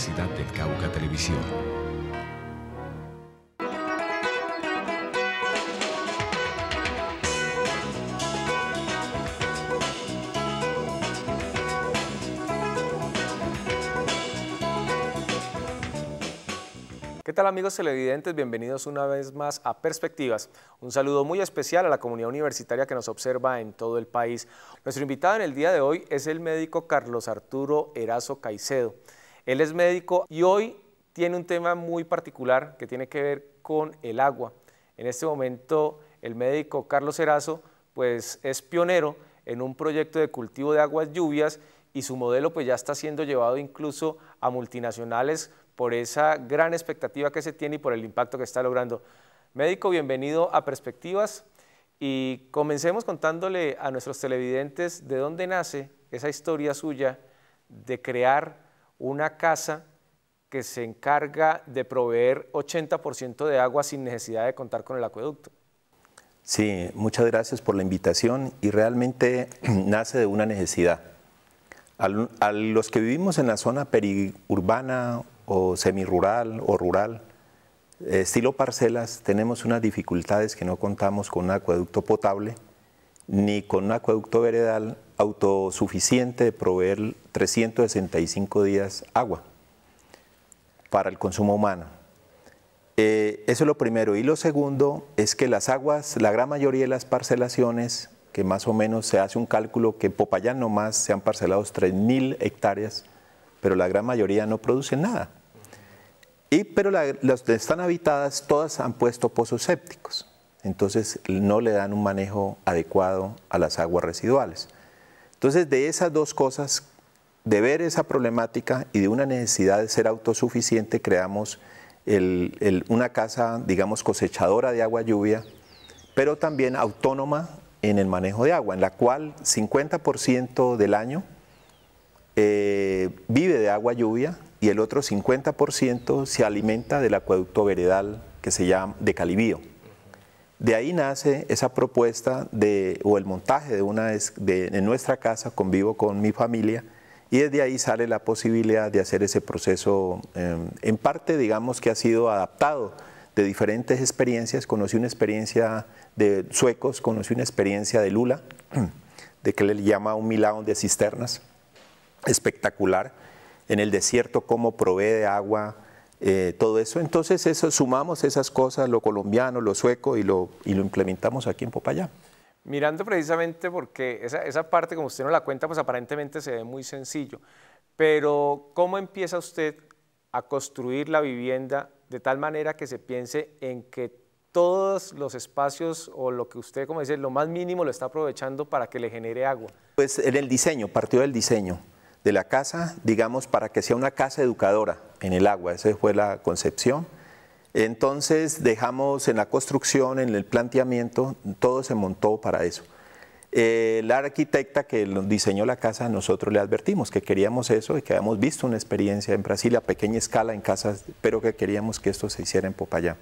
Universidad del Cauca Televisión. ¿Qué tal amigos televidentes? Bienvenidos una vez más a Perspectivas. Un saludo muy especial a la comunidad universitaria que nos observa en todo el país. Nuestro invitado en el día de hoy es el médico Carlos Arturo Erazo Caicedo. Él es médico y hoy tiene un tema muy particular que tiene que ver con el agua. En este momento el médico Carlos Erazo, pues es pionero en un proyecto de cultivo de aguas lluvias y su modelo pues ya está siendo llevado incluso a multinacionales por esa gran expectativa que se tiene y por el impacto que está logrando. Médico, bienvenido a Perspectivas y comencemos contándole a nuestros televidentes de dónde nace esa historia suya de crear una casa que se encarga de proveer 80% de agua sin necesidad de contar con el acueducto. Sí, muchas gracias por la invitación y realmente nace de una necesidad. A los que vivimos en la zona periurbana o semirural o rural, estilo parcelas, tenemos unas dificultades que no contamos con un acueducto potable ni con un acueducto veredal autosuficiente de proveer 365 días agua para el consumo humano. Eh, eso es lo primero. Y lo segundo es que las aguas, la gran mayoría de las parcelaciones, que más o menos se hace un cálculo que en Popayán más se han parcelado 3.000 hectáreas, pero la gran mayoría no producen nada. Y, pero las que están habitadas, todas han puesto pozos sépticos entonces no le dan un manejo adecuado a las aguas residuales. Entonces, de esas dos cosas, de ver esa problemática y de una necesidad de ser autosuficiente, creamos una casa, digamos, cosechadora de agua lluvia, pero también autónoma en el manejo de agua, en la cual 50% del año eh, vive de agua lluvia y el otro 50% se alimenta del acueducto veredal que se llama de Calibío. De ahí nace esa propuesta de, o el montaje de una de, en nuestra casa, convivo con mi familia, y desde ahí sale la posibilidad de hacer ese proceso, em, en parte digamos que ha sido adaptado de diferentes experiencias. Conocí una experiencia de suecos, conocí una experiencia de Lula, de que le llama un milagro de cisternas, espectacular, en el desierto cómo provee de agua eh, todo eso. Entonces, eso, sumamos esas cosas, lo colombiano, lo sueco, y lo, lo implementamos aquí en Popayán. Mirando precisamente porque esa, esa parte, como usted no la cuenta, pues aparentemente se ve muy sencillo, pero ¿cómo empieza usted a construir la vivienda de tal manera que se piense en que todos los espacios o lo que usted, como dice, lo más mínimo lo está aprovechando para que le genere agua? Pues en el diseño, partió del diseño de la casa, digamos, para que sea una casa educadora, en el agua, esa fue la concepción. Entonces dejamos en la construcción, en el planteamiento, todo se montó para eso. Eh, la arquitecta que diseñó la casa, nosotros le advertimos que queríamos eso y que habíamos visto una experiencia en Brasil a pequeña escala en casas, pero que queríamos que esto se hiciera en Popayán.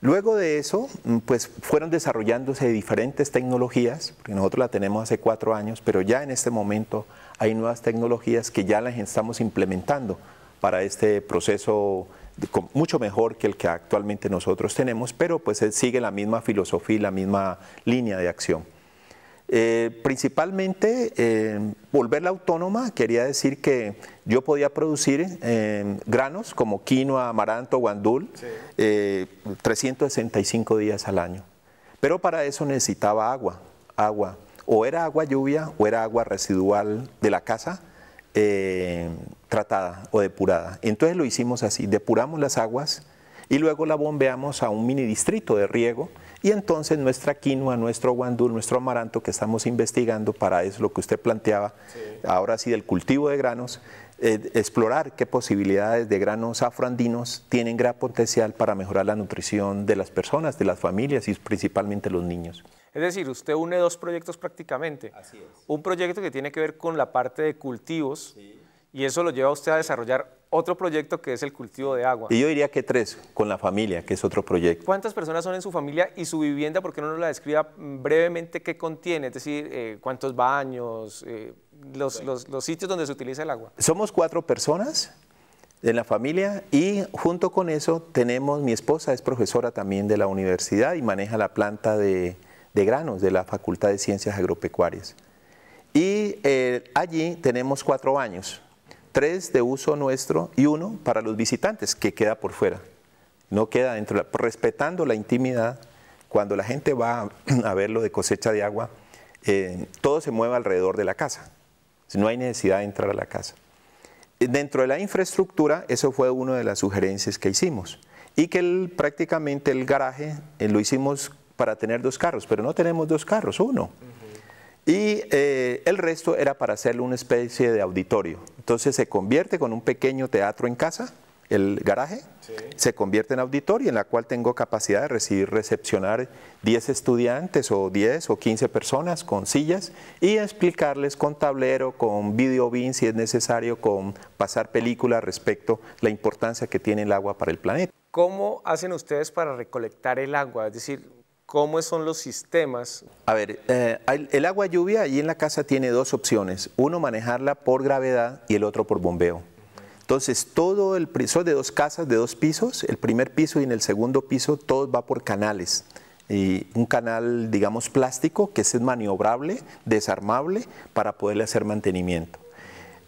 Luego de eso, mm, pues fueron desarrollándose diferentes tecnologías, porque nosotros la tenemos hace cuatro años, pero ya en este momento hay nuevas tecnologías que ya las estamos implementando para este proceso mucho mejor que el que actualmente nosotros tenemos, pero pues eh, sigue la misma filosofía y la misma línea de acción. Eh, principalmente, eh, volverla autónoma quería decir que yo podía producir granos como quinoa, amaranto, guandul, 365 días al año. Pero para eso necesitaba agua, agua. O era agua lluvia o era agua residual de la casa, eh, tratada o depurada. Entonces lo hicimos así, depuramos las aguas y luego la bombeamos a un mini distrito de riego y entonces nuestra quinoa, nuestro guandul, nuestro amaranto que estamos investigando para eso lo que usted planteaba, ahora sí del cultivo de granos, eh, explorar qué posibilidades de granos afroandinos tienen gran potencial para mejorar la nutrición de las personas, de las familias y principalmente los niños. Es decir, usted une dos proyectos prácticamente. Así es. Un proyecto que tiene que ver con la parte de cultivos y eso lo lleva a usted a desarrollar otro proyecto que es el cultivo de agua. Y yo diría que tres, con la familia, que es otro proyecto. ¿Cuántas personas son en su familia y su vivienda? ¿Por qué no nos la describa brevemente qué contiene? Es decir, eh, cuántos baños, eh, los, sitios donde se utiliza el agua. Somos cuatro personas en la familia y junto con eso tenemos, mi esposa es profesora también de la universidad y maneja la planta de, granos de la Facultad de Ciencias Agropecuarias. Y eh, allí tenemos cuatro baños, tres de uso nuestro y uno para los visitantes que queda por fuera, no queda dentro, respetando la intimidad. Cuando la gente va a ver lo de cosecha de agua, eh, todo se mueve alrededor de la casa no hay necesidad de entrar a la casa. Eh, dentro de la infraestructura, eso fue una de las sugerencias que hicimos. Y que prácticamente el garaje eh, lo hicimos para tener dos carros, pero no tenemos dos carros, uno. Y eh, el resto era para hacerle una especie de auditorio. Entonces se convierte con un pequeño teatro en casa, el garaje, se convierte en auditorio en la cual tengo capacidad de recibir, recepcionar 10 estudiantes o 10 o 15 personas con sillas y explicarles con tablero, con video bin si es necesario, con pasar película respecto la importancia que tiene el agua para el planeta. ¿Cómo hacen ustedes para recolectar el agua? Es decir, ¿Cómo son los sistemas? A ver, el, eh, el agua lluvia allí en la casa tiene dos opciones. Uno, manejarla por gravedad y el otro por bombeo. Entonces, todo el piso de dos casas, de dos pisos, el primer piso y en el segundo piso todo va por canales. Y un canal, digamos, plástico que es maniobrable, desarmable, para poderle hacer mantenimiento.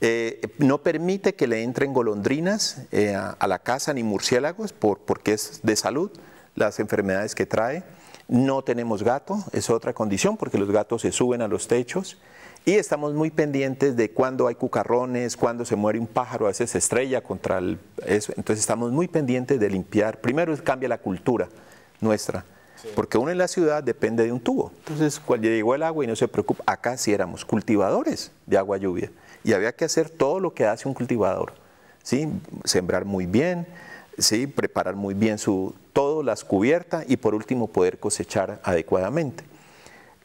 Eh, no permite que le entren golondrinas eh, a, la casa ni murciélagos porque es de salud, las enfermedades que trae. No tenemos gato, es otra condición porque los gatos se suben a los techos y estamos muy pendientes de cuando hay cucarrones, cuando se muere un pájaro, a veces estrella contra el, eso. Entonces estamos muy pendientes de limpiar. Primero cambia la cultura nuestra, porque uno en la ciudad depende de un tubo. Entonces cuando llegó el agua y no se preocupa, acá sí éramos cultivadores de agua lluvia y había que hacer todo lo que hace un cultivador, ¿sí? sembrar muy bien, ¿sí? preparar muy bien su, todo, las cubiertas y por último poder cosechar adecuadamente.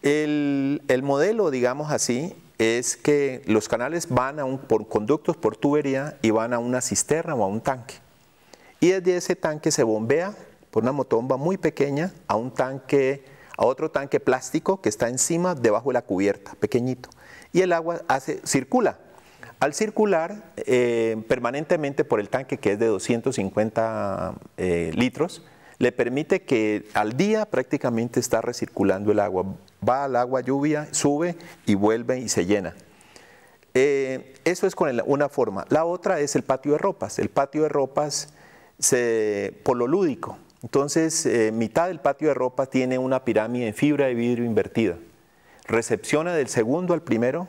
El, modelo, digamos así, es que los canales van a por conductos, por tubería y van a una cisterna o a un tanque. Y desde ese tanque se bombea por una motomba muy pequeña a un tanque, a otro tanque plástico que está encima, debajo de la cubierta, pequeñito. Y el agua hace, circula al circular eh, permanentemente por el tanque que es de 250 eh, litros, le permite que al día prácticamente está recirculando el agua. Va al agua lluvia, sube y vuelve y se llena. Eh, eso es con una forma. La otra es el patio de ropas. El patio de ropas se, por lúdico. Entonces, mitad del patio de ropas tiene una pirámide en fibra de vidrio invertida. Recepciona del segundo al primero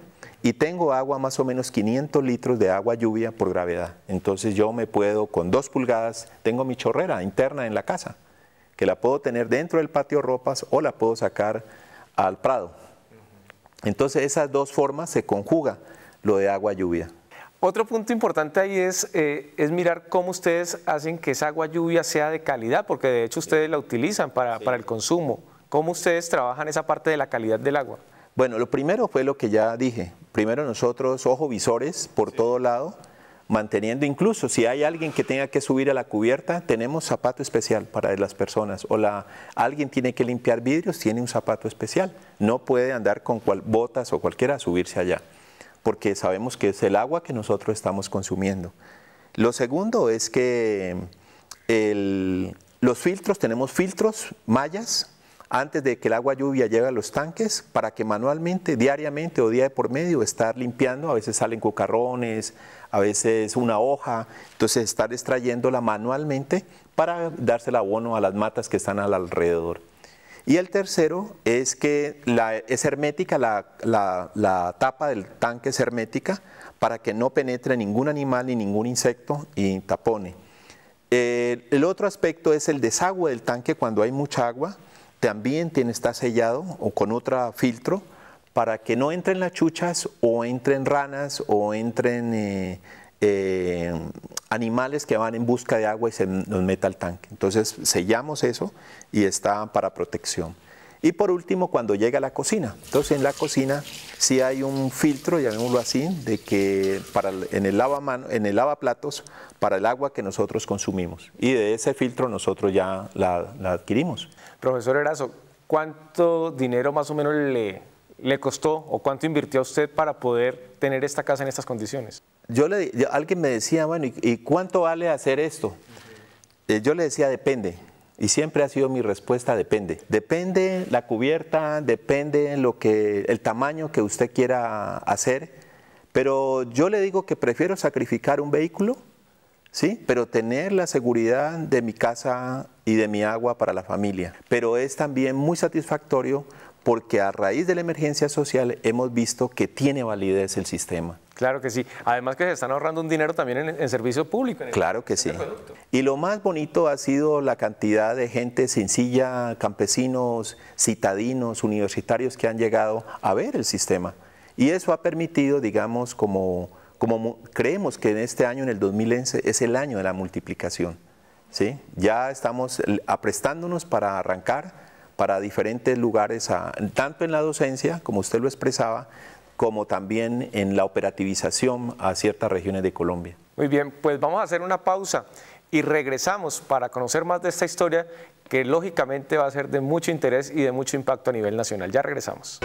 y tengo agua más o menos 500 litros de agua lluvia por gravedad. Entonces yo me puedo con dos pulgadas, tengo mi chorrera interna en la casa, que la puedo tener dentro del patio ropas o la puedo sacar al prado. Entonces esas dos formas se conjuga lo de agua lluvia. Otro punto importante ahí es, eh, es mirar cómo ustedes hacen que esa agua lluvia sea de calidad, porque de hecho ustedes la utilizan para, para el consumo. ¿Cómo ustedes trabajan esa parte de la calidad del agua? Bueno, lo primero fue lo que ya dije, primero nosotros ojo visores por todo lado, manteniendo incluso si hay alguien que tenga que subir a la cubierta, tenemos zapato especial para las personas o la alguien tiene que limpiar vidrios, tiene un zapato especial. No puede andar con botas o cualquiera a subirse allá, porque sabemos que es el agua que nosotros estamos consumiendo. Lo segundo es que los filtros, tenemos filtros, mallas antes de que el agua lluvia llegue a los tanques para que manualmente, diariamente o día de por medio, estar limpiando. A veces salen cucarrones, a veces una hoja. Entonces, estar extrayéndola manualmente para el abono a las matas que están al alrededor. Y el tercero es que es hermética, la, tapa del tanque es hermética para que no penetre ningún animal ni ningún insecto y tapone. Eh, el otro aspecto es el desagüe del tanque cuando hay mucha agua también tiene, está sellado o con otro filtro para que no entren las chuchas o entren ranas o entren eh, eh, animales que van en busca de agua y se nos meta al tanque. Entonces sellamos eso y está para protección. Y por último, cuando llega a la cocina. Entonces en la cocina sí hay un filtro, llamémoslo así, de que para, en, el en el lavaplatos para el agua que nosotros consumimos. Y de ese filtro nosotros ya la, adquirimos. Profesor Erazo, ¿cuánto dinero más o menos le, costó o cuánto invirtió usted para poder tener esta casa en estas condiciones? Yo le, alguien me decía, bueno, ¿y, cuánto vale hacer esto? Eh, yo le decía, depende. Y siempre ha sido mi respuesta, depende. Depende la cubierta, depende lo que, el tamaño que usted quiera hacer, pero yo le digo que prefiero sacrificar un vehículo, ¿sí? pero tener la seguridad de mi casa y de mi agua para la familia. Pero es también muy satisfactorio porque a raíz de la emergencia social hemos visto que tiene validez el sistema. Claro que sí. Además que se están ahorrando un dinero también en, servicio público. claro que este sí. Y lo más bonito ha sido la cantidad de gente sencilla, campesinos, citadinos, universitarios que han llegado a ver el sistema. Y eso ha permitido, digamos, como, como creemos que en este año, en el 2011, es el año de la multiplicación. ¿sí? Ya estamos eh, aprestándonos para arrancar para diferentes lugares, tanto en la docencia, como usted lo expresaba, como también en la operativización a ciertas regiones de Colombia. Muy bien, pues vamos a hacer una pausa y regresamos para conocer más de esta historia que lógicamente va a ser de mucho interés y de mucho impacto a nivel nacional. Ya regresamos.